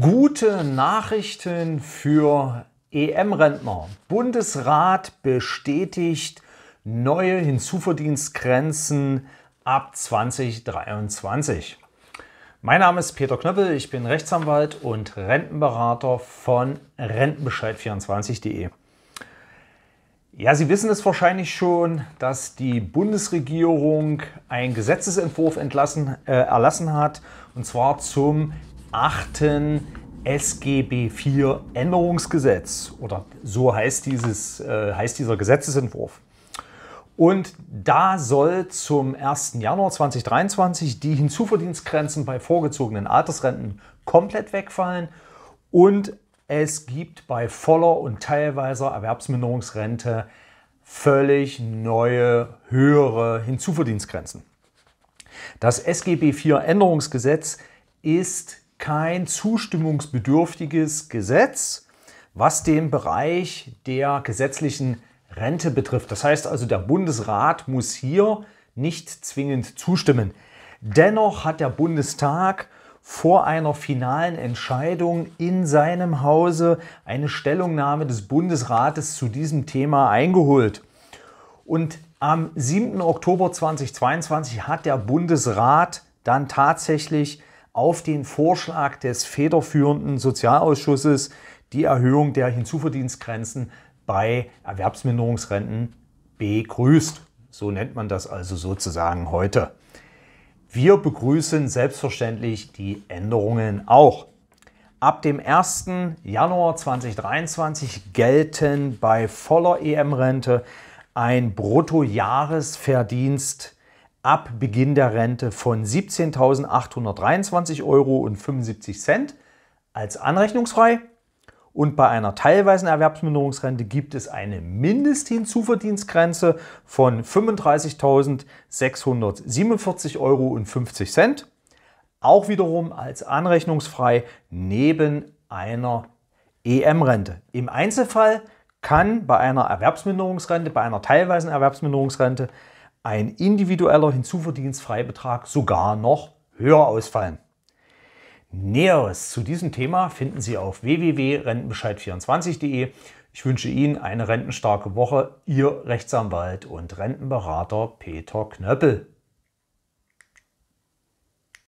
Gute Nachrichten für EM-Rentner. Bundesrat bestätigt neue Hinzuverdienstgrenzen ab 2023. Mein Name ist Peter Knöppel, ich bin Rechtsanwalt und Rentenberater von Rentenbescheid24.de. Ja, Sie wissen es wahrscheinlich schon, dass die Bundesregierung einen Gesetzesentwurf entlassen, äh, erlassen hat, und zwar zum 8. SGB IV Änderungsgesetz oder so heißt, dieses, äh, heißt dieser Gesetzesentwurf. Und da soll zum 1. Januar 2023 die Hinzuverdienstgrenzen bei vorgezogenen Altersrenten komplett wegfallen und es gibt bei voller und teilweiser Erwerbsminderungsrente völlig neue, höhere Hinzuverdienstgrenzen. Das SGB IV Änderungsgesetz ist kein zustimmungsbedürftiges Gesetz, was den Bereich der gesetzlichen Rente betrifft. Das heißt also, der Bundesrat muss hier nicht zwingend zustimmen. Dennoch hat der Bundestag vor einer finalen Entscheidung in seinem Hause eine Stellungnahme des Bundesrates zu diesem Thema eingeholt. Und am 7. Oktober 2022 hat der Bundesrat dann tatsächlich auf den Vorschlag des federführenden Sozialausschusses die Erhöhung der Hinzuverdienstgrenzen bei Erwerbsminderungsrenten begrüßt. So nennt man das also sozusagen heute. Wir begrüßen selbstverständlich die Änderungen auch. Ab dem 1. Januar 2023 gelten bei voller EM-Rente ein Bruttojahresverdienst ab Beginn der Rente von 17.823,75 Euro als anrechnungsfrei und bei einer teilweisen Erwerbsminderungsrente gibt es eine Mindesthinzuverdienstgrenze von 35.647,50 Euro. Auch wiederum als anrechnungsfrei neben einer EM-Rente. Im Einzelfall kann bei einer Erwerbsminderungsrente, bei einer teilweisen Erwerbsminderungsrente ein individueller Hinzuverdienstfreibetrag sogar noch höher ausfallen. Näheres zu diesem Thema finden Sie auf www.rentenbescheid24.de. Ich wünsche Ihnen eine rentenstarke Woche. Ihr Rechtsanwalt und Rentenberater Peter Knöppel.